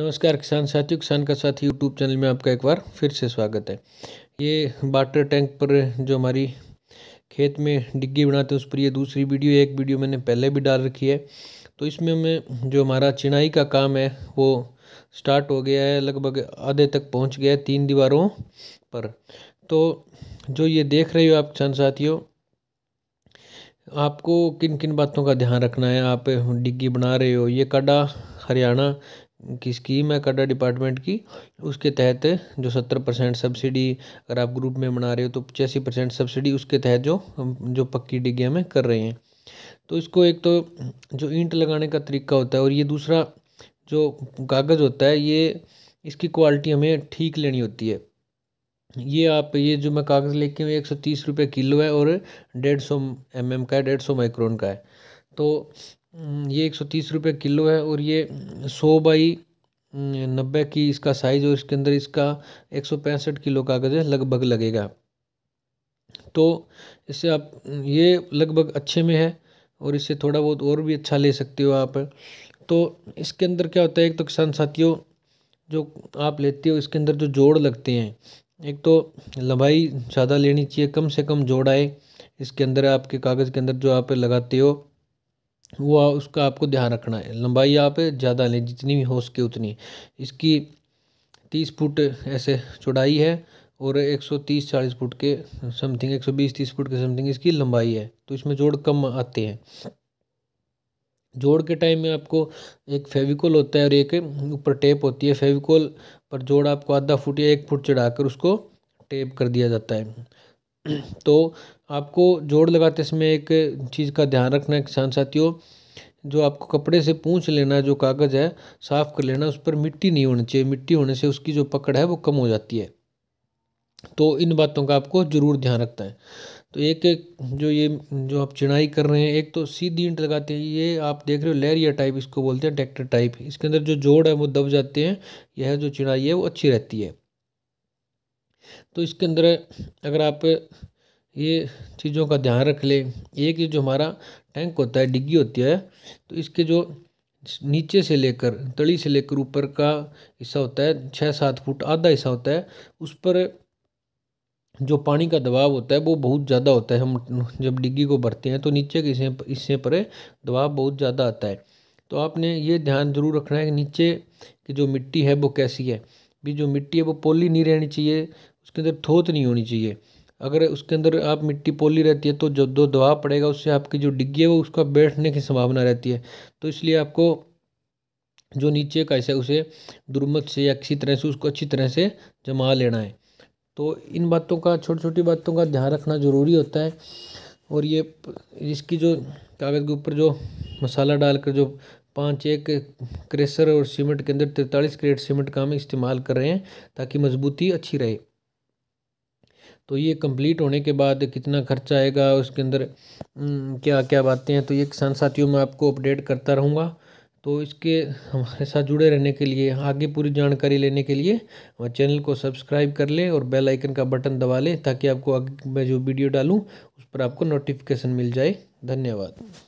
नमस्कार किसान साथियों किसान का साथी यूट्यूब चैनल में आपका एक बार फिर से स्वागत है ये वाटर टैंक पर जो हमारी खेत में डिग्गी बनाते हैं उस पर ये दूसरी वीडियो एक वीडियो मैंने पहले भी डाल रखी है तो इसमें हमें जो हमारा चिनाई का काम है वो स्टार्ट हो गया है लगभग आधे तक पहुँच गया है तीन दीवारों पर तो जो ये देख रहे हो आप किसान साथियों आपको किन किन बातों का ध्यान रखना है आप डिग्गी बना रहे हो ये कडा हरियाणा की स्कीम है काडा डिपार्टमेंट की उसके तहत जो सत्तर परसेंट सब्सिडी अगर आप ग्रुप में बना रहे हो तो पचासी परसेंट सब्सिडी उसके तहत जो जो पक्की डिग्गियाँ में कर रहे हैं तो इसको एक तो जो ईंट लगाने का तरीका होता है और ये दूसरा जो कागज़ होता है ये इसकी क्वालिटी हमें ठीक लेनी होती है ये आप ये जो मैं कागज़ लेके हूँ एक सौ तीस रुपये किलो है और डेढ़ सौ एम एम का है डेढ़ सौ माइक्रोन का है तो हम्म, ये एक सौ तीस रुपये किलो है और ये सौ बाई हम्म, नब्बे की इसका साइज़ और इसके अंदर इसका एक सौ पैंसठ किलो कागज़ है लगभग लगेगा तो इससे आप ये लगभग अच्छे में है और इससे थोड़ा बहुत और भी अच्छा ले सकते हो आप तो इसके अंदर क्या होता है एक तो किसान साथियों जो आप लेते हो इसके अंदर जो जोड़ लगते हैं एक तो लंबाई ज़्यादा लेनी चाहिए कम से कम जोड़ आए इसके अंदर आपके कागज़ के अंदर जो आप लगाते हो वो उसका आपको ध्यान रखना है लंबाई आप ज़्यादा लें जितनी भी हो सके उतनी इसकी तीस फुट ऐसे चौड़ाई है और एक सौ तीस चालीस फुट के समथिंग एक सौ बीस तीस फुट के समथिंग इसकी लंबाई है तो इसमें जोड़ कम आते हैं जोड़ के टाइम में आपको एक फेविकोल होता है और एक ऊपर टेप होती है फेविकोल पर जोड़ आपको आधा फुट या एक फुट चढ़ाकर उसको टेप कर दिया जाता है तो आपको जोड़ लगाते समय एक चीज़ का ध्यान रखना है किसान साथियों जो आपको कपड़े से पूछ लेना जो कागज़ है साफ़ कर लेना उस पर मिट्टी नहीं होनी चाहिए मिट्टी होने से उसकी जो पकड़ है वो कम हो जाती है तो इन बातों का आपको ज़रूर ध्यान रखना है तो एक एक जो ये जो आप चिनाई कर रहे हैं एक तो सीधी ईंट लगाते हैं ये आप देख रहे हो लेरिया टाइप इसको बोलते हैं ट्रैक्टर टाइप इसके अंदर जो जोड़ है वो दब जाते हैं यह जो चिनाई है वो अच्छी रहती है तो इसके अंदर अगर आप ये चीज़ों का ध्यान रख लें एक जो हमारा टैंक होता है डिग्गी होती है तो इसके जो नीचे से लेकर तली से लेकर ऊपर का हिस्सा होता है छः सात फुट आधा हिस्सा होता है उस पर जो पानी का दबाव होता है वो बहुत ज़्यादा होता है हम जब डिग्गी को भरते हैं तो नीचे के हिस्से पर दबाव बहुत ज़्यादा आता है तो आपने ये ध्यान जरूर रखना है कि नीचे की जो मिट्टी है वो कैसी है भी जो मिट्टी है वो पोली नहीं रहनी चाहिए उसके अंदर थोत नहीं होनी चाहिए अगर उसके अंदर आप मिट्टी पोली रहती है तो जो दो दबाव पड़ेगा उससे आपकी जो डिग्गी है वो उसका बैठने की संभावना रहती है तो इसलिए आपको जो नीचे का ऐसा उसे दुर्मत से या किसी तरह से उसको अच्छी तरह से जमा लेना है तो इन बातों का छोटी छोटी बातों का ध्यान रखना ज़रूरी होता है और ये इसकी जो कागज़ के ऊपर जो मसाला डालकर जो पाँच एक क्रेशर और सीमेंट के अंदर तैंतालीस क्रेट सीमेंट का हम इस्तेमाल कर रहे हैं ताकि मजबूती अच्छी रहे तो ये कंप्लीट होने के बाद कितना खर्चा आएगा उसके अंदर हम्म, क्या क्या बातें हैं तो ये किसान साथियों मैं आपको अपडेट करता रहूँगा तो इसके हमारे साथ जुड़े रहने के लिए आगे पूरी जानकारी लेने के लिए हमारे चैनल को सब्सक्राइब कर लें और बेल आइकन का बटन दबा लें ताकि आपको आगे मैं जो वीडियो डालूँ उस पर आपको नोटिफिकेशन मिल जाए धन्यवाद